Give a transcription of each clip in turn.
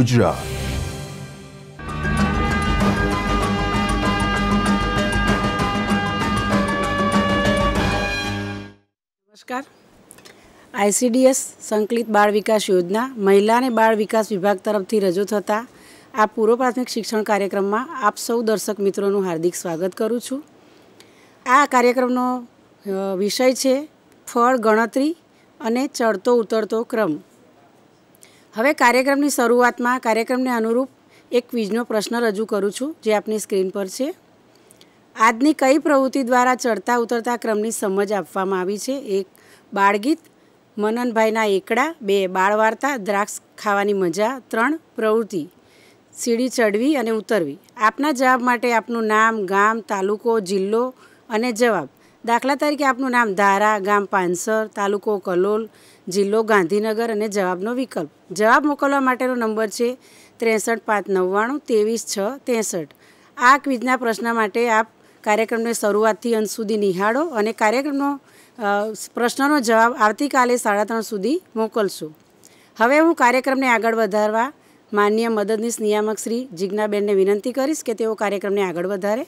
ગુજરાત નમસ્કાર આઈસીડીએસ સંકલિત બાળ વિકાસ યોજના મહિલા અને બાળ વિકાસ વિભાગ તરફથી રજૂ થતા આ પૂર્વ પ્રાથમિક શિક્ષણ કાર્યક્રમમાં આપ સૌ દર્શક મિત્રોનું હાર્દિક સ્વાગત કરું છું આ કાર્યક્રમનો વિષય છે ફળ ગણતરી અને ચડતો ઉતરતો ક્રમ હવે કાર્યક્રમની શરૂઆતમાં કાર્યક્રમને અનુરૂપ એક ક્વિઝનો પ્રશ્ન રજૂ કરું છું જે આપની સ્ક્રીન પર છે આજની કઈ પ્રવૃત્તિ દ્વારા ચડતા ઉતરતા ક્રમની સમજ આપવામાં આવી છે એક બાળગીત મનનભાઈના એકડા બે બાળવાર્તા દ્રાક્ષ ખાવાની મજા ત્રણ પ્રવૃત્તિ સીડી ચડવી અને ઉતરવી આપના જવાબ માટે આપનું નામ ગામ તાલુકો જિલ્લો અને જવાબ દાખલા તરીકે આપનું નામ ધારા ગામ પાનસર તાલુકો કલોલ જિલ્લો ગાંધીનગર અને જવાબનો વિકલ્પ જવાબ મોકલવા માટેનો નંબર છે ત્રેસઠ પાંચ નવ્વાણું ત્રેવીસ છ ત્રેસઠ આ ક્વિઝના પ્રશ્ન માટે આપ કાર્યક્રમને શરૂઆતથી અંત સુધી નિહાળો અને કાર્યક્રમનો પ્રશ્નનો જવાબ આવતીકાલે સાડા ત્રણ સુધી મોકલશો હવે હું કાર્યક્રમને આગળ વધારવા માન્ય મદદનીશ નિયામક શ્રી જિજ્ઞાબેનને વિનંતી કરીશ કે તેઓ કાર્યક્રમને આગળ વધારે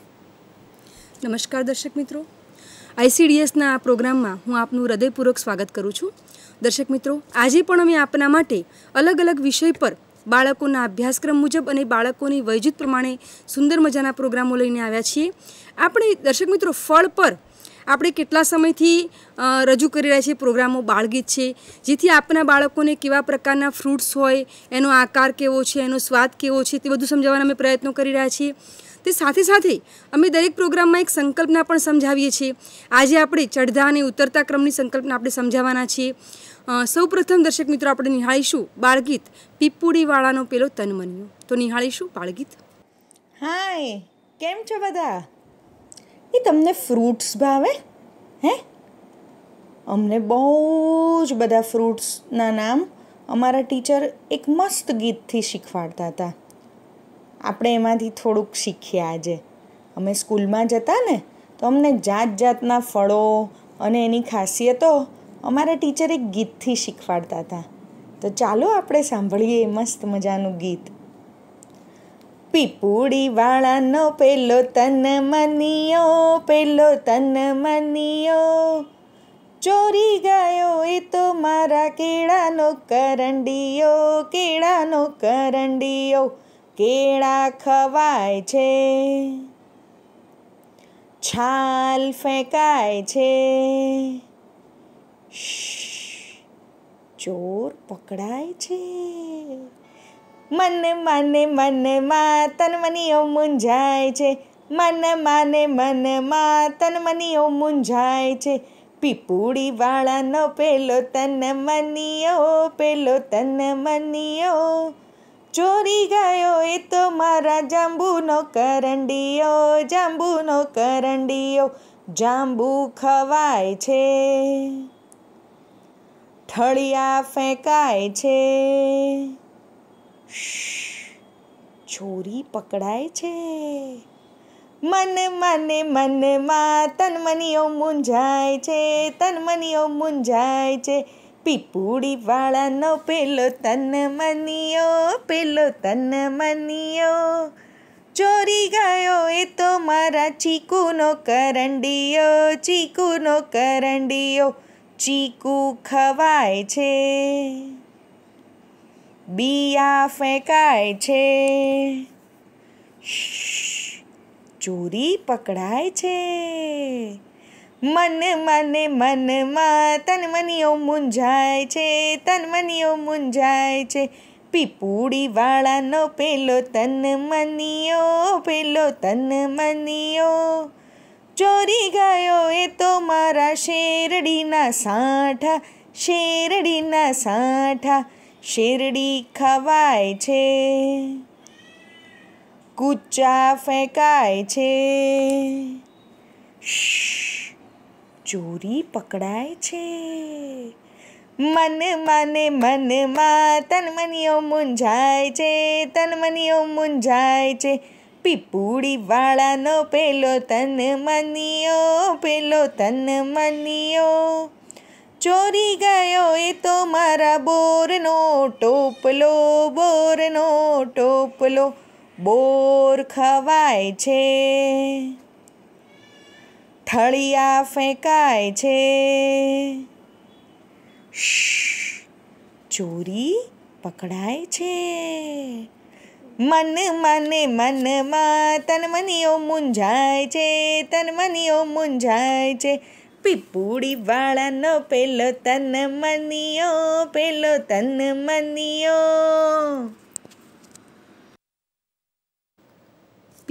નમસ્કાર દર્શક મિત્રો આઈસીડીએસના આ પ્રોગ્રામમાં હું આપનું હૃદયપૂર્વક સ્વાગત કરું છું દર્શક મિત્રો આજે પણ અમે આપના માટે અલગ અલગ વિષય પર બાળકોના અભ્યાસક્રમ મુજબ અને બાળકોની વયજૂથ પ્રમાણે સુંદર મજાના પ્રોગ્રામો લઈને આવ્યા છીએ આપણે દર્શક મિત્રો ફળ પર આપણે કેટલા સમયથી રજૂ કરી રહ્યા છીએ પ્રોગ્રામો બાળગીત છે જેથી આપના બાળકોને કેવા પ્રકારના ફ્રૂટ્સ હોય એનો આકાર કેવો છે એનો સ્વાદ કેવો છે તે બધું સમજાવવાના અમે પ્રયત્નો કરી રહ્યા છીએ તે સાથે સાથે અમે દરેક પ્રોગ્રામમાં એક સંકલ્પના પણ સમજાવીએ છીએ આજે આપણે ચડધા અને ઉતરતા ક્રમની સંકલ્પના આપણે સમજાવવાના છીએ સૌપ્રથમ દર્શક મિત્રો આપણે નિહાળીશું બાળગીત પીપુડીવાળાનો પેલો તનમન્યો તો નિહાળીશું બાળગીત હાય કેમ છો બધા એ તમને ફ્રૂટ્સ ભાવે હે અમને બહુ જ બધા ફ્રૂટ્સના નામ અમારા ટીચર એક મસ્ત ગીતથી શીખવાડતા હતા આપણે એમાંથી થોડુંક શીખ્યા આજે અમે સ્કૂલમાં જતા ને તો અમને જાત જાતના ફળો અને એની ખાસિયતો અમારા ટીચર એક ગીતથી શીખવાડતા હતા તો ચાલો આપણે સાંભળીએ મસ્ત મજાનું ગીત પીપુડી વાળાનો પેલો તન મનિયો પેલો તન મનિયો ચોરી ગયો એ તો મારા કેળાનો કરંડીયો કેળાનો કરંડીયો કેળા ખવાય છે છાલ ફેંકાય છે ચોર પકડાય છે મન માને મન મા તનમનીઓ મૂંઝાય છે મન માને મન મા તનમનીઓ મૂંઝાય છે પીપુડી વાળાનો પેલો તન મનીયો પેલો તન મનીયો ચોરી ગયો એ તો મારા જાંબુનો કરંડીઓ જાંબુનો કરંડીયો જાંબુ ખવાય છે ઠળિયા ફેંકાય છે ચોરી પકડાય છે મન મને મનમાં તનમનીઓ મૂંઝાય છે તનમનીઓ મૂંઝાય છે પીપુડી વાળાનો પેલો તન મનિયો પેલો તન મનિયો ચોરી ગયો એ તો મારા ચીકુનો કરંડિયો ચીકુનો કરંડિયો ચીકુ ખવાય છે બિયા ફેંકાય છે ચોરી પકડાય છે મન મને મનમાં તનમનીઓ મૂંઝાય છે તનમનીઓ મૂંઝાય છે પીપુડીવાળાનો પેલો તનમનીઓ પેલો તનમનીઓ ચોરી ગયો એ તો મારા શેરડીના સાંઠા શેરડીના સાંઠા શેરડી ખવાય છે કૂચા ફેંકાય છે ચોરી પકડાય છે મન મને મનમાં તનમનીઓ મૂંઝાય છે તનમનીઓ મૂંઝાય છે પીપુડી વાળાનો પેલો તન મનિયો પેલો તન મનિયો ચોરી ગયો એ તો મારા બોરનો ટોપલો બોરનો ટોપલો બોર ખવાય છે થળિયા ફેંકાય છે ચોરી પકડાય છે મન મને મનમાં તનમનીઓ મૂંઝાય છે તનમનીઓ મૂંઝાય છે પીપુડી વાળાનો પેલો તન મનિયો પેલો તન મનિયો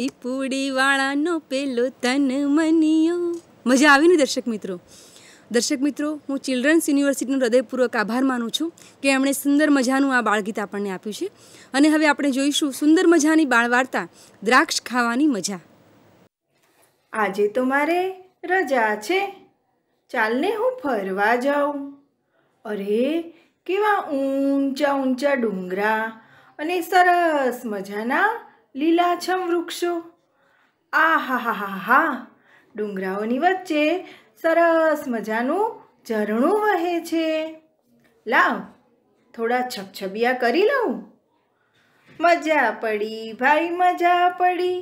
પીપુડી વાળાનો પેલો તન મનિયો મજા આવી ને દર્શક મિત્રો દર્શક મિત્રો હું ચિલ્ડ્રન્સ યુનિવર્સિટીનો હૃદયપૂર્વક આભાર માનું છું કે એમણે સુંદર મજાનું આ બાળગીત આપણને આપ્યું છે અને હવે આપણે જોઈશું સુંદર મજાની બાળ વાર્તા દ્રાક્ષ ખાવાની મજા આજે તો મારે રજા છે ચાલને હું ફરવા જાઉં અરે કેવા ઊંચા ઊંચા ડુંગરા અને સરસ મજાના લીલાછમ વૃક્ષો આ હા હા હા હા ડુંગરાઓની વચ્ચે સરસ મજાનું ઝરણું વહે છે લાવ થોડા છપછબિયા કરી લઉં મજા પડી ભાઈ મજા પડી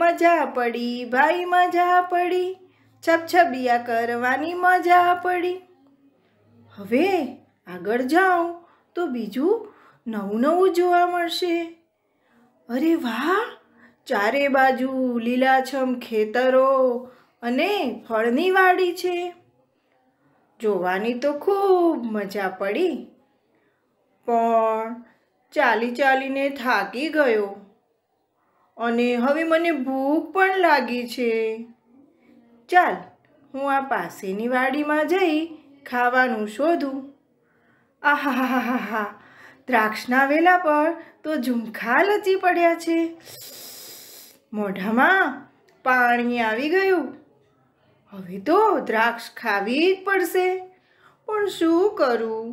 મજા પડી ભાઈ મજા પડી છપછબિયા કરવાની મજા પડી હવે આગળ જાઉં તો બીજું નવું નવું જોવા મળશે અરે વાહ ચારે બાજુ લીલાછમ ખેતરો અને ફળની વાડી છે જોવાની તો ખૂબ મજા પડી પણ ચાલી ચાલીને થાકી ગયો અને હવે મને ભૂખ પણ લાગી છે ચાલ હું આ પાસેની વાડીમાં જઈ ખાવાનું શોધું આહા હા હા દ્રાક્ષના વેલા પર તો ઝુમખા લચી પડ્યા છે મોઢામાં પાણી આવી ગયું હવે તો દ્રાક્ષ ખાવી જ પડશે પણ શું કરું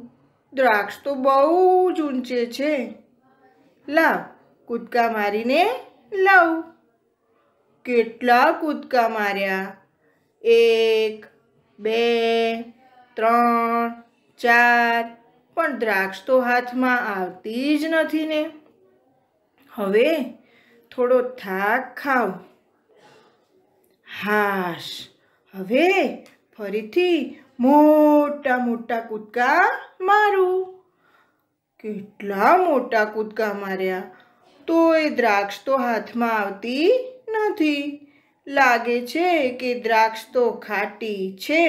દ્રાક્ષ તો બહુ જ ઊંચે છે લાવ કૂદકા મારીને લાવ કેટલા કૂદકા માર્યા એક બે ત્રણ ચાર પણ દ્રાક્ષ તો હાથમાં આવતી જ નથી ને હવે થોડો થાક ખાવ હાશ હવે ફરીથી મોટા મોટા કૂદકા મારું કેટલા મોટા કૂદકા માર્યા તો એ દ્રાક્ષ તો હાથમાં આવતી નથી લાગે છે કે દ્રાક્ષ તો ખાટી છે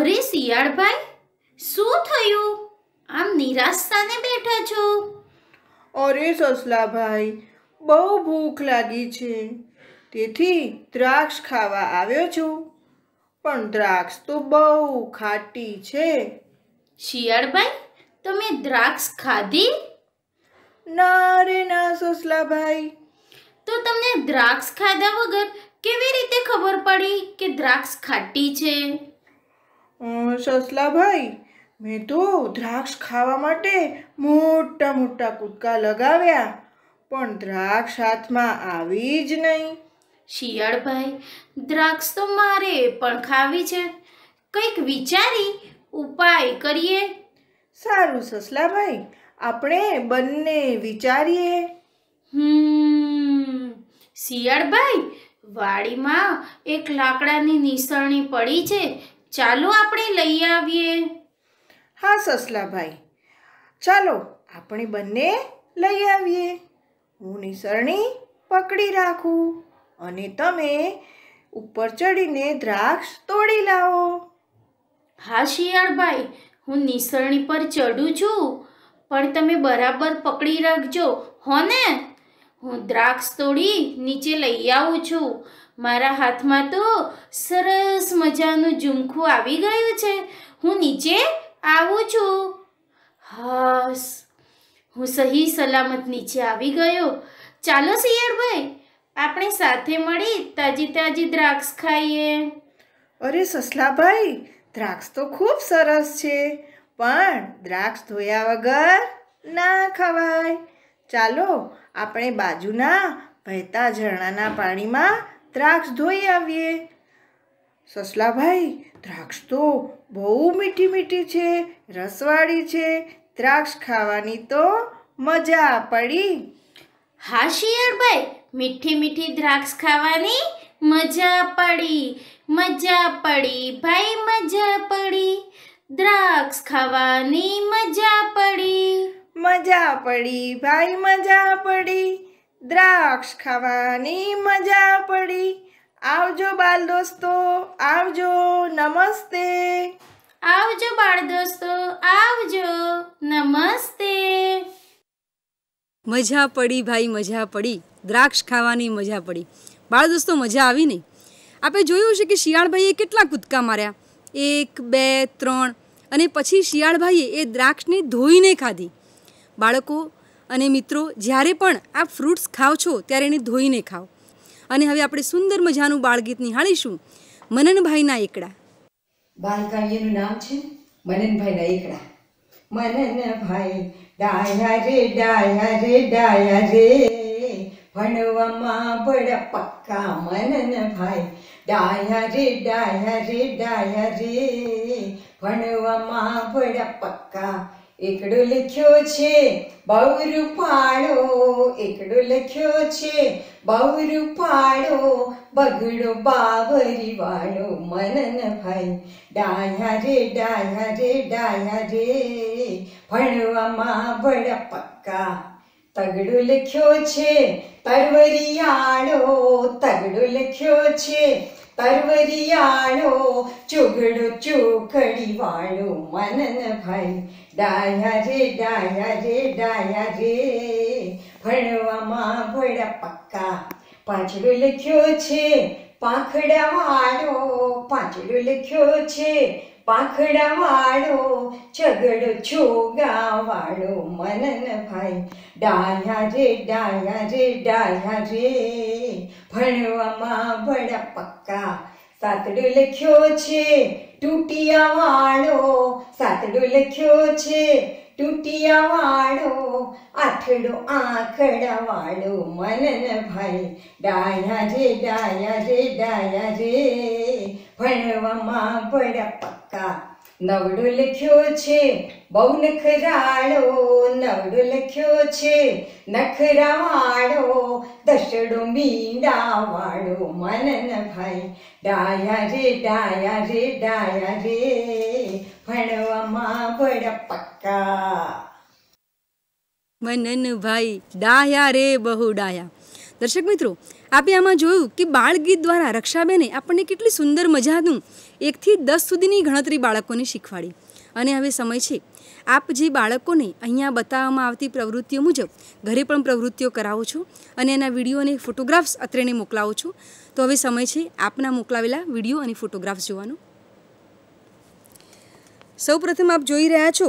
અરે શિયાળભાઈ શું થયું આમ નિરાશતાને બેઠા છો અરે સસલાભાઈ બહુ ભૂખ લાગી છે તેથી દ્રાક્ષ ખાવા આવ્યો છું પણ દ્રાક્ષ તો બહુ ખાટી છે શિયાળભાઈ તમે દ્રાક્ષ ખાધી ના રે ના સસલાભાઈ તો તમને દ્રાક્ષ ખાધા વગર કેવી રીતે ખબર પડી કે દ્રાક્ષ ખાટી છે સસલાભાઈ મેં તો દ્રાક્ષ ખાવા માટે મોટા મોટા કૂદકા લગાવ્યા પણ દ્રાક્ષ હાથમાં આવી જ નહીં શિયાળભાઈ દ્રાક્ષ તો મારે પણ ખાવી છે કંઈક વિચારી ઉપાય કરીએ સારું સસલાભાઈ આપણે બંને વિચારીએ હમ શિયાળભાઈ વાડીમાં એક લાકડાની નિસરણી પડી છે ચાલો આપણે લઈ આવીએ હા સસલાભાઈ ચાલો આપણે બંને લઈ આવીએ હું નિસરણી પકડી રાખું અને તમે ઉપર ચડીને દ્રાક્ષ તોડી લાવો હા શિયાળભાઈ હું નિસરણી પર ચડું છું પણ તમે બરાબર પકડી રાખજો હો ને હું દ્રાક્ષ તોડી નીચે લઈ આવું છું મારા હાથમાં તો સરસ મજાનું ઝુમખું આવી ગયું છે હું નીચે આવું છું હસ હું સહી સલામત નીચે આવી ગયો ચાલો સિયરભાઈ આપણે સાથે મળી તાજી તાજી દ્રાક્ષ ખાઈએ અરે સસલાભાઈ દ્રાક્ષ તો ખૂબ સરસ છે પણ દ્રાક્ષ ધોયા વગર ના ખવાય ચાલો આપણે બાજુના વહેતા ઝરણાના પાણીમાં દ્રાક્ષ ધોઈ આવીએ સસલાભાઈ દ્રાક્ષ તો બહુ મીઠી મીઠી છે રસવાળી છે દ્રાક્ષ ખાવાની તો મજા પડી હા શિયરભાઈ મીઠી મીઠી દ્રાક્ષ ખાવાની મજા પડી મજા પડી ભાઈ મજા પડી દ્રાક્ષ ખાવાની મજા પડી મજા પડી ભાઈ મજા પડી દ્રાક્ષ ખાવાની મજા પડી આવજો બાળ દોસ્તો આવજો નમસ્તે આવજો બાળ દોસ્તો આવજો નમસ્તે મજા પડી ભાઈ મજા પડી દ્રાક્ષ ખાવાની મજા પડી બાળ દોસ્તો મજા આવી નહીં આપણે જોયું છે કે શિયાળભાઈએ કેટલા કૂદકા માર્યા એક બે ત્રણ અને પછી શિયાળભાઈએ એ દ્રાક્ષને ધોઈને ખાધી બાળકો અને મિત્રો જ્યારે પણ આ ફ્રૂટ્સ ખાઓ છો ત્યારે એને ધોઈને ખાઓ અને હવે આપણે સુંદર મજાનું બાળગીત નિહાળીશું મનનભાઈના એકડા બાલકાવ્યનું નામ છે મનનભાઈના એકડા મનનભાઈ ડાયા રે ડાયા રે ડાયા રે ભણવામાં બડા પક્કા મનનભાઈ ડાયા રે ડાયા રે ડાયા રે ભણવામાં બડા પક્કા એકડો લખ્યો છે બાવરુ પાડો એકડો લખ્યો છે બાવરુ પાડો બગડો બાવરી વાળો મનન ભાઈ ડાયા રે ડાયા રે ડાયા રે ભણવામાં બડા પક્કા તગડો લખ્યો છે તરવરિયાળો તગડો લખ્યો છે પરવરિયાળો ચુગડો ચોકડી વાળો મનન ભાઈ ડાયા રે ડાયા રે ડાયા રે ભણવામાં ભણા પક્કા પાંચડો લખ્યો છે પાંખડા વાળો પાંચડો લખ્યો છે પાંખડા વાળો ઝઘડો છોગા વાળો મનન ભાઈ ડાયા રે ડાયા રે ડાયા રે ભણવામાં બડા પક્કા સાતડું લખ્યો છે તૂટિયા વાળો સાતડું લખ્યો છે તૂટિયા વાળો આઠડો આંકડા વાળો મનન ભાઈ ડાયા રે ડાયા રે ડાયા રે ભણવામાં બડા પક્કા પક્કા નવડું લખ્યો છે બહુ નખરાળો નવડું લખ્યો છે નખરાવાળો દસડો મીંડા વાળો મનન ભાઈ ડાયા રે ડાયા રે ડાયા રે ભણવામાં બળ પક્કા મનન ભાઈ ડાયા રે બહુ ડાયા દર્શક મિત્રો આપે આમાં જોયું કે બાળગીત દ્વારા રક્ષાબેને આપણને કેટલી સુંદર મજાનું એકથી દસ સુધીની ગણતરી બાળકોને શીખવાડી અને હવે સમય છે આપ જે બાળકોને અહીંયા બતાવવામાં આવતી પ્રવૃત્તિઓ મુજબ ઘરે પણ પ્રવૃત્તિઓ કરાવો છો અને એના વિડીયો અને ફોટોગ્રાફ્સ અત્રેને મોકલાવો છો તો હવે સમય છે આપના મોકલાવેલા વિડીયો અને ફોટોગ્રાફ્સ જોવાનો સૌપ્રથમ આપ જોઈ રહ્યા છો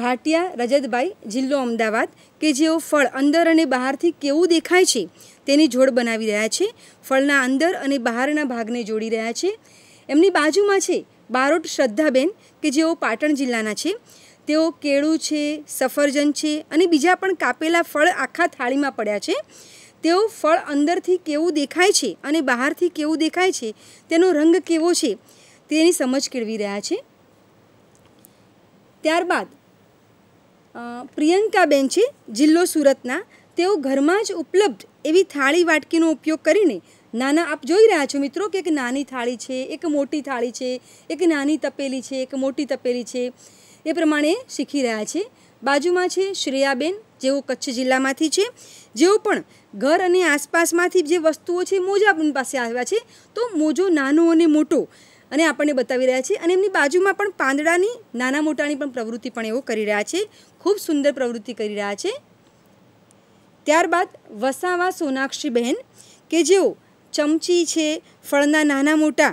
ભાટિયા રજતભાઈ જિલ્લો અમદાવાદ કે જેઓ ફળ અંદર અને બહારથી કેવું દેખાય છે તેની જોડ બનાવી રહ્યા છે ફળના અંદર અને બહારના ભાગને જોડી રહ્યા છે એમની બાજુમાં છે બારોટ શ્રદ્ધાબેન કે જેઓ પાટણ જિલ્લાના છે તેઓ કેળું છે સફરજન છે અને બીજા પણ કાપેલા ફળ આખા થાળીમાં પડ્યા છે તેઓ ફળ અંદરથી કેવું દેખાય છે અને બહારથી કેવું દેખાય છે તેનો રંગ કેવો છે તેની સમજ કેળવી રહ્યા છે ત્યારબાદ પ્રિયંકાબેન છે જિલ્લો સુરતના તેઓ ઘરમાં જ ઉપલબ્ધ એવી થાળી વાટકીનો ઉપયોગ કરીને નાના આપ જોઈ રહ્યા છો મિત્રો કે એક નાની થાળી છે એક મોટી થાળી છે એક નાની તપેલી છે એક મોટી તપેલી છે એ પ્રમાણે શીખી રહ્યા છે બાજુમાં છે શ્રેયાબેન જેઓ કચ્છ જિલ્લામાંથી છે જેઓ પણ ઘર અને આસપાસમાંથી જે વસ્તુઓ છે મોજા પાસે આવ્યા છે તો મોજો નાનો અને મોટો અને આપણને બતાવી રહ્યા છે અને એમની બાજુમાં પણ પાંદડાની નાના મોટાની પણ પ્રવૃત્તિ પણ એવો કરી રહ્યા છે ખૂબ સુંદર પ્રવૃત્તિ કરી રહ્યા છે ત્યારબાદ વસાવા સોનાક્ષી બહેન કે જેઓ ચમચી છે ફળના નાના મોટા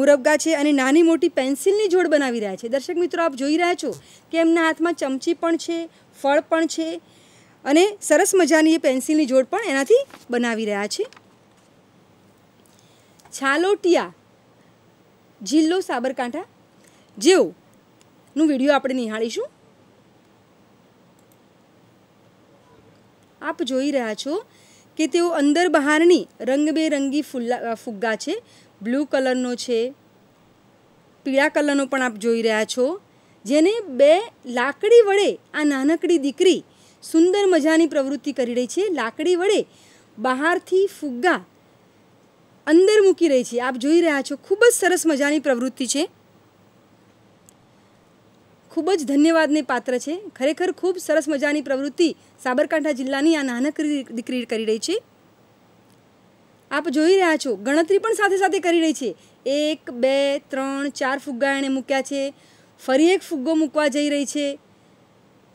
મુરબ્ગા છે અને નાની મોટી પેન્સિલની જોડ બનાવી રહ્યા છે દર્શક મિત્રો આપ જોઈ રહ્યા છો કે એમના હાથમાં ચમચી પણ છે ફળ પણ છે અને સરસ મજાની એ પેન્સિલની જોડ પણ એનાથી બનાવી રહ્યા છે છાલોટિયા જિલ્લો સાબરકાંઠા જેઓનું વિડીયો આપણે નિહાળીશું આપ જોઈ રહ્યા છો કે તેઓ અંદર બહારની રંગબેરંગી ફુલ્લા ફુગ્ગા છે બ્લુ કલરનો છે પીળા કલરનો પણ આપ જોઈ રહ્યા છો જેને બે લાકડી વડે આ નાનકડી દીકરી સુંદર મજાની પ્રવૃત્તિ કરી રહી છે લાકડી વડે બહારથી ફુગ્ગા અંદર મૂકી રહી છે આપ જોઈ રહ્યા છો ખૂબ જ સરસ મજાની પ્રવૃત્તિ છે ખૂબ જ ધન્યવાદને પાત્ર છે ખરેખર ખૂબ સરસ મજાની પ્રવૃત્તિ સાબરકાંઠા જિલ્લાની આ નાનકડી દીકરી કરી રહી છે આપ જોઈ રહ્યા છો ગણતરી પણ સાથે સાથે કરી રહી છે એક બે ત્રણ ચાર ફુગ્ગા એણે મૂક્યા છે ફરી એક ફુગ્ગો મૂકવા જઈ રહી છે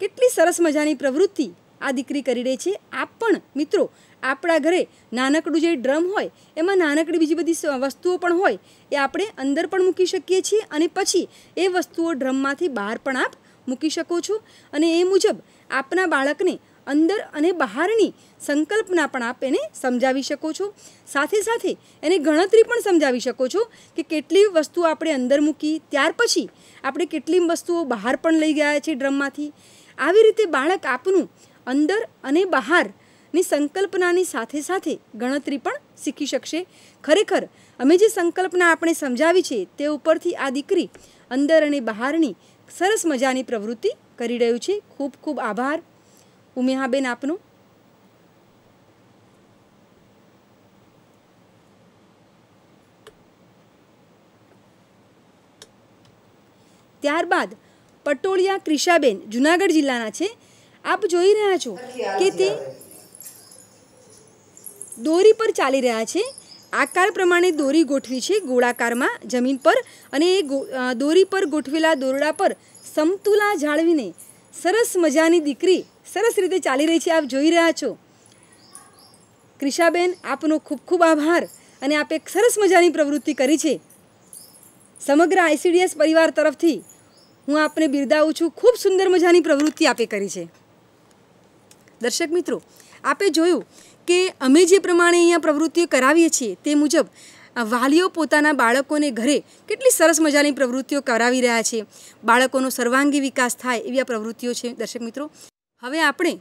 કેટલી સરસ મજાની પ્રવૃત્તિ આ દીકરી કરી રહી છે આપ પણ મિત્રો આપણા ઘરે નાનકડું જે ડ્રમ હોય એમાં નાનકડી બીજી બધી વસ્તુઓ પણ હોય એ આપણે અંદર પણ મૂકી શકીએ છીએ અને પછી એ વસ્તુઓ ડ્રમમાંથી બહાર પણ આપ મૂકી શકો છો અને એ મુજબ આપના બાળકને અંદર અને બહારની સંકલ્પના પણ આપ એને સમજાવી શકો છો સાથે સાથે એને ગણતરી પણ સમજાવી શકો છો કે કેટલી વસ્તુઓ આપણે અંદર મૂકી ત્યાર પછી આપણે કેટલી વસ્તુઓ બહાર પણ લઈ ગયા છે ડ્રમમાંથી આવી રીતે બાળક આપનું અંદર અને બહાર ની સંકલ્પનાની સાથે સાથે ગણતરી પણ શીખી શકશે ખરેખર અમે જે સંકલ્પના આપણે સમજાવી છે તે ઉપરથી આ દીકરી અંદર અને બહારની સરસ મજાની પ્રવૃત્તિ કરી રહ્યું છે ખૂબ ખૂબ આભાર ઉમેહાબેન આપનો ત્યારબાદ પટોળિયા ક્રિશાબેન જુનાગઢ જિલ્લાના છે આપ જોઈ રહ્યા છો કે તે દોરી પર ચાલી રહ્યા છે આકાર પ્રમાણે દોરી ગોઠવી છે ગોળાકારમાં જમીન પર અને એ દોરી પર ગોઠવેલા દોરડા પર સમતુલા જાળવીને સરસ મજાની દીકરી સરસ રીતે ચાલી રહી છે આપ જોઈ રહ્યા છો ક્રિશાબેન આપનો ખૂબ ખૂબ આભાર અને આપે સરસ મજાની પ્રવૃત્તિ કરી છે સમગ્ર આઈસીડીએસ પરિવાર તરફથી હું આપને બિરદાવું છું ખૂબ સુંદર મજાની પ્રવૃત્તિ આપે કરી છે દર્શક મિત્રો આપે જોયું કે અમે જે પ્રમાણે અહીંયા પ્રવૃત્તિઓ કરાવીએ છીએ તે મુજબ વાલીઓ પોતાના બાળકોને ઘરે કેટલી સરસ મજાની પ્રવૃત્તિઓ કરાવી રહ્યા છે બાળકોનો સર્વાંગી વિકાસ થાય એવી આ પ્રવૃત્તિઓ છે દર્શક મિત્રો હવે આપણે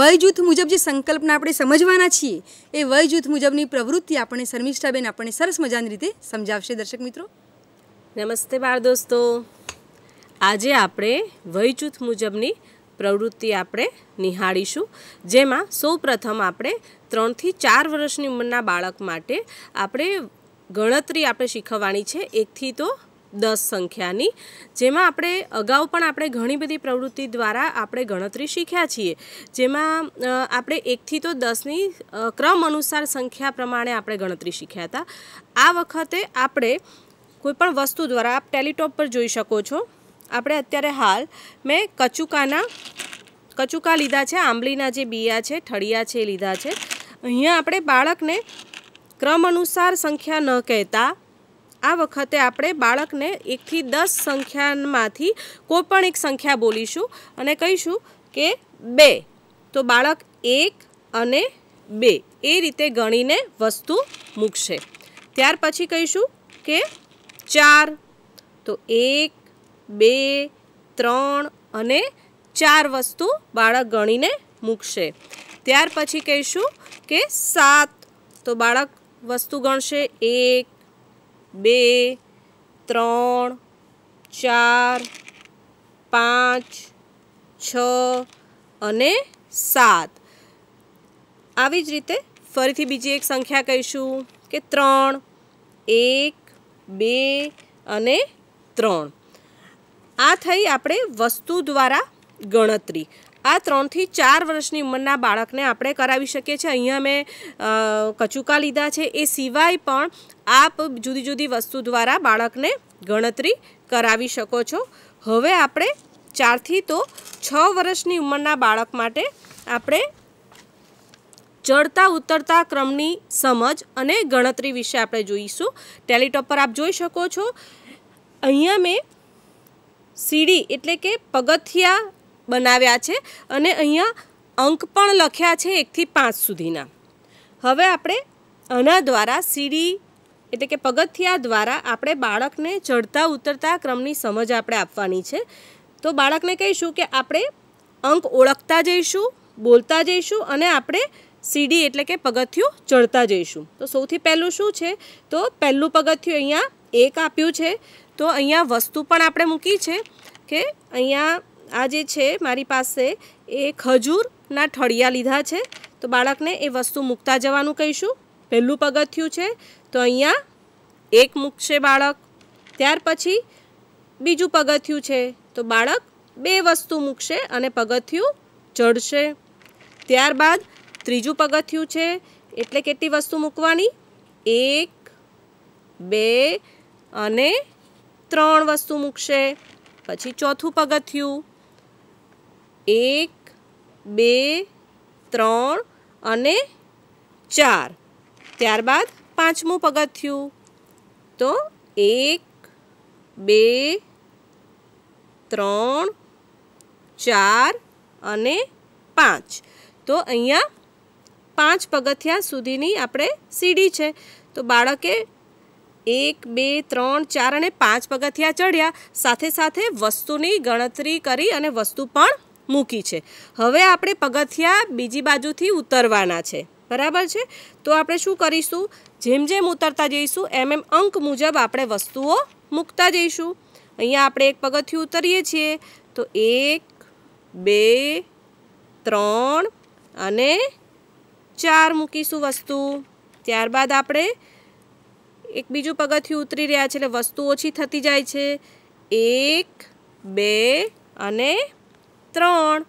વય જૂથ મુજબ જે સંકલ્પના આપણે સમજવાના છીએ એ વય જૂથ મુજબની પ્રવૃત્તિ આપણે શર્મિષ્ઠાબેન આપણને સરસ મજાની રીતે સમજાવશે દર્શક મિત્રો નમસ્તે બાળ દોસ્તો આજે આપણે વયજૂથ મુજબની પ્રવૃત્તિ આપણે નિહાળીશું જેમાં સૌપ્રથમ આપણે ત્રણથી ચાર વર્ષની ઉંમરના બાળક માટે આપણે ગણતરી આપણે શીખવવાની છે એકથી તો દસ સંખ્યાની જેમાં આપણે અગાઉ પણ આપણે ઘણી બધી પ્રવૃત્તિ દ્વારા આપણે ગણતરી શીખ્યા છીએ જેમાં આપણે એકથી તો દસની ક્રમ અનુસાર સંખ્યા પ્રમાણે આપણે ગણતરી શીખ્યા હતા આ વખતે આપણે કોઈપણ વસ્તુ દ્વારા આપ ટેલિટોપ પર જોઈ શકો છો આપણે અત્યારે હાલ મેં કચુકાના કચુકા લીધા છે આંબલીના જે બિયા છે ઠળિયા છે એ લીધા છે અહીંયા આપણે બાળકને ક્રમ અનુસાર સંખ્યા ન કહેતા આ વખતે આપણે બાળકને એકથી દસ સંખ્યામાંથી કોઈપણ એક સંખ્યા બોલીશું અને કહીશું કે બે તો બાળક એક અને બે એ રીતે ગણીને વસ્તુ મૂકશે ત્યાર પછી કહીશું કે ચાર તો એક બે ત્રણ અને ચાર વસ્તુ બાળક ગણીને મૂકશે ત્યાર પછી કહીશું કે સાત તો બાળક વસ્તુ ગણશે એક બે ત્રણ ચાર પાંચ છ અને સાત આવી જ રીતે ફરીથી બીજી એક સંખ્યા કહીશું કે ત્રણ એક બે અને ત્રણ આ થઈ આપણે વસ્તુ દ્વારા ગણતરી આ ત્રણથી ચાર વર્ષની ઉંમરના બાળકને આપણે કરાવી શકીએ છીએ અહીંયા મેં કચુકા લીધા છે એ સિવાય પણ આપ જુદી જુદી વસ્તુ દ્વારા બાળકને ગણતરી કરાવી શકો છો હવે આપણે ચારથી તો છ વર્ષની ઉંમરના બાળક માટે આપણે ચડતા ઉતરતા ક્રમની સમજ અને ગણતરી વિશે આપણે જોઈશું ટેલિટોપ પર આપ જોઈ શકો છો અહીંયા મેં સીડી એટલે કે પગથિયા બનાવ્યા છે અને અહીંયા અંક પણ લખ્યા છે એકથી પાંચ સુધીના હવે આપણે આના દ્વારા સીડી એટલે કે પગથિયા દ્વારા આપણે બાળકને ચડતા ઉતરતા ક્રમની સમજ આપણે આપવાની છે તો બાળકને કહીશું કે આપણે અંક ઓળખતા જઈશું બોલતા જઈશું અને આપણે સીડી એટલે કે પગથિયું ચડતા જઈશું તો સૌથી પહેલું શું છે તો પહેલું પગથિયું અહીંયા એક આપ્યું છે તો અહીંયા વસ્તુ પણ આપણે મૂકી છે કે અહીંયા આ જે છે મારી પાસે એ ખજૂરના ઠળિયા લીધા છે તો બાળકને એ વસ્તુ મૂકતા જવાનું કહીશું પહેલું પગથિયું છે તો અહીંયા એક મૂકશે બાળક ત્યાર પછી બીજું પગથિયું છે તો બાળક બે વસ્તુ મૂકશે અને પગથિયું ચડશે ત્યારબાદ ત્રીજું પગથિયું છે એટલે કેટલી વસ્તુ મૂકવાની એક બે અને ત્રણ વસ્તુ મૂકશે પછી ચોથું પગથિયું એક બે ત્રણ અને ચાર ત્યારબાદ પાંચમું પગથિયું તો એક બે ત્રણ ચાર અને પાંચ તો અહીંયા પાંચ પગથિયા સુધીની આપણે સીડી છે તો બાળકે એક બે ત્રણ ચાર અને પાંચ પગથિયા ચડ્યા સાથે સાથે વસ્તુની ગણતરી કરી અને વસ્તુ પણ મૂકી છે હવે આપણે પગથિયા બીજી બાજુથી ઉતરવાના છે બરાબર છે તો આપણે શું કરીશું જેમ જેમ ઉતરતા જઈશું એમ એમ અંક મુજબ આપણે વસ્તુઓ મૂકતા જઈશું અહીંયા આપણે એક પગથિયું ઉતરીએ છીએ તો એક બે ત્રણ અને ચાર મૂકીશું વસ્તુ ત્યારબાદ આપણે એક બીજું પગથિયું ઉતરી રહ્યા છે એટલે વસ્તુ ઓછી થતી જાય છે એક બે અને ત્રણ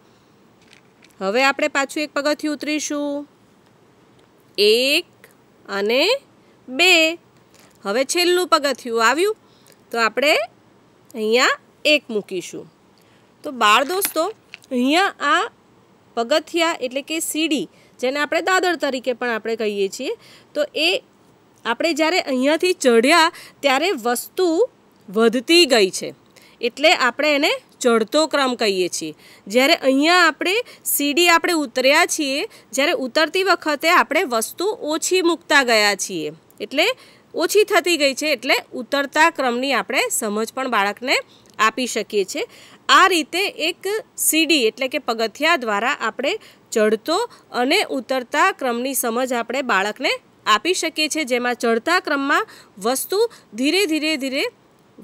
હવે આપણે પાછું એક પગથિયું ઉતરીશું એક અને બે હવે છેલ્લું પગથિયું આવ્યું તો આપણે અહીંયા એક મૂકીશું તો બાળ દોસ્તો અહીંયા આ પગથિયા એટલે કે સીડી જેને આપણે દાદર તરીકે પણ આપણે કહીએ છીએ તો એ આપણે જ્યારે અહીંયાથી ચઢ્યા ત્યારે વસ્તુ વધતી ગઈ છે એટલે આપણે એને ચઢતો ક્રમ કહીએ છીએ જ્યારે અહીંયા આપણે સીડી આપણે ઉતર્યા છીએ જ્યારે ઉતરતી વખતે આપણે વસ્તુ ઓછી મૂકતા ગયા છીએ એટલે ઓછી થતી ગઈ છે એટલે ઉતરતા ક્રમની આપણે સમજ પણ બાળકને આપી શકીએ છીએ આ રીતે એક સીડી એટલે કે પગથિયા દ્વારા આપણે ચડતો અને ઉતરતા ક્રમની સમજ આપણે બાળકને આપી શકીએ છીએ જેમાં ચઢતા ક્રમમાં વસ્તુ ધીરે ધીરે ધીરે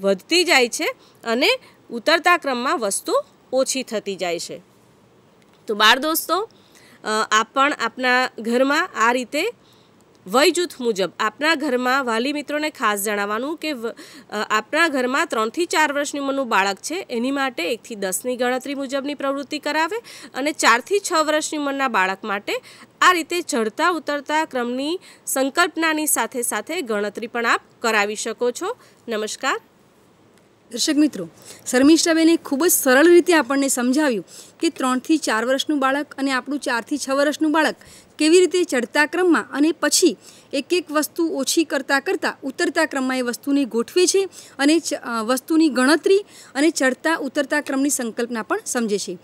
વધતી જાય છે અને ઉતરતા ક્રમમાં વસ્તુ ઓછી થતી જાય છે તો બાર દોસ્તો આપણ આપના ઘરમાં આ રીતે વય જૂથ મુજબ આપના ઘરમાં વાલી મિત્રોને ખાસ જણાવવાનું કે આપણા ઘરમાં ત્રણથી ચાર વર્ષની ઉંમરનું બાળક છે એની માટે એકથી દસની ગણતરી મુજબની પ્રવૃત્તિ કરાવે અને ચારથી છ વર્ષની ઉંમરના બાળક માટે આ રીતે ચડતા ઉતરતા ક્રમની સંકલ્પનાની સાથે સાથે ગણતરી પણ આપ કરાવી શકો છો નમસ્કાર દર્શક મિત્રો શર્મિષ્ઠાબેને ખૂબ જ સરળ રીતે આપણને સમજાવ્યું કે ત્રણથી ચાર વર્ષનું બાળક અને આપણું ચારથી છ વર્ષનું બાળક કેવી રીતે ચડતા ક્રમમાં અને પછી એક એક વસ્તુ ઓછી કરતાં કરતાં ઉતરતા ક્રમમાં એ વસ્તુને ગોઠવે છે અને વસ્તુની ગણતરી અને ચડતા ઉતરતા ક્રમની સંકલ્પના પણ સમજે છે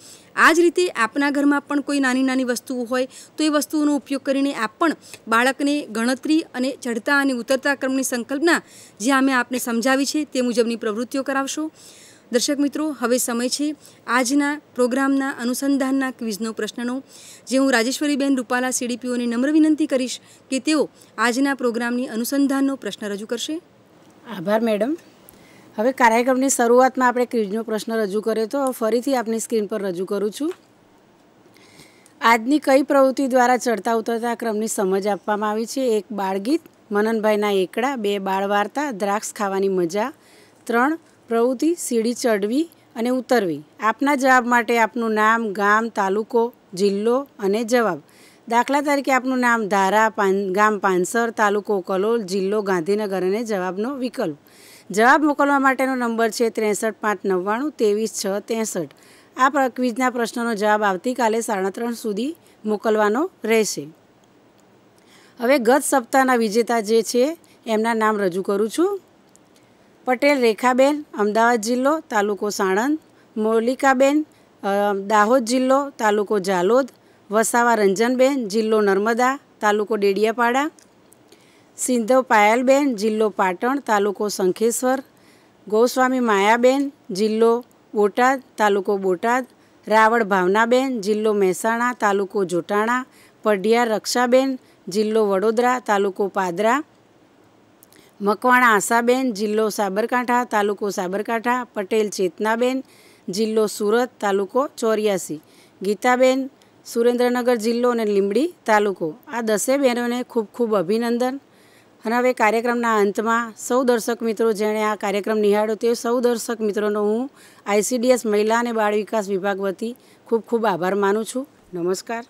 આ જ રીતે આપના ઘરમાં પણ કોઈ નાની નાની વસ્તુઓ હોય તો એ વસ્તુઓનો ઉપયોગ કરીને આપ પણ બાળકને ગણતરી અને ચડતા અને ઉતરતા ક્રમની સંકલ્પના જે અમે આપને સમજાવી છે તે મુજબની પ્રવૃત્તિઓ કરાવશો દર્શક મિત્રો હવે સમય છે આજના પ્રોગ્રામના અનુસંધાનના ક્વિઝનો પ્રશ્નનો જે હું રાજેશ્વરીબેન રૂપાલા સીડીપીઓને નમ્ર વિનંતી કરીશ કે તેઓ આજના પ્રોગ્રામની અનુસંધાનનો પ્રશ્ન રજૂ કરશે આભાર મેડમ હવે કાર્યક્રમની શરૂઆતમાં આપણે ક્વિઝનો પ્રશ્ન રજૂ કર્યો તો ફરીથી આપની સ્ક્રીન પર રજૂ કરું છું આજની કઈ પ્રવૃત્તિ દ્વારા ચડતા ઉતરતા ક્રમની સમજ આપવામાં આવી છે એક બાળગીત મનનભાઈના એકડા બે બાળવાર્તા દ્રાક્ષ ખાવાની મજા ત્રણ પ્રવૃત્તિ સીડી ચડવી અને ઉતરવી આપના જવાબ માટે આપનું નામ ગામ તાલુકો જિલ્લો અને જવાબ દાખલા તરીકે આપનું નામ ધારા પાન ગામ પાનસર તાલુકો કલોલ જિલ્લો ગાંધીનગર અને જવાબનો વિકલ્પ જવાબ મોકલવા માટેનો નંબર છે ત્રેસઠ પાંચ નવ્વાણું ત્રેવીસ છ ત્રેસઠ આ ક્વિઝના પ્રશ્નનો જવાબ આવતીકાલે સાડા ત્રણ સુધી મોકલવાનો રહેશે હવે ગત સપ્તાહના વિજેતા જે છે એમના નામ રજૂ કરું છું પટેલ રેખાબેન અમદાવાદ જિલ્લો તાલુકો સાણંદ મોલિકાબેન દાહોદ જિલ્લો તાલુકો ઝાલોદ વસાવા રંજનબેન જિલ્લો નર્મદા તાલુકો ડેડિયાપાડા સિંધવ પાયલબેન જિલ્લો પાટણ તાલુકો શંખેશ્વર ગોસ્વામી માયાબેન જિલ્લો બોટાદ તાલુકો બોટાદ રાવળ ભાવનાબેન જિલ્લો મહેસાણા તાલુકો જોટાણા પઢિયા રક્ષાબેન જિલ્લો વડોદરા તાલુકો પાદરા મકવાણા આશાબેન જિલ્લો સાબરકાંઠા તાલુકો સાબરકાંઠા પટેલ ચેતનાબેન જિલ્લો સુરત તાલુકો ચોર્યાસી ગીતાબેન સુરેન્દ્રનગર જિલ્લો અને લીંબડી તાલુકો આ દસે બહેનોને ખૂબ ખૂબ અભિનંદન અને હવે કાર્યક્રમના અંતમાં સૌ દર્શક મિત્રો જેણે આ કાર્યક્રમ નિહાળ્યો તે સૌ દર્શક મિત્રોનો હું આઈસીડીએસ મહિલા અને બાળ વિકાસ વિભાગ વતી ખૂબ ખૂબ આભાર માનું છું નમસ્કાર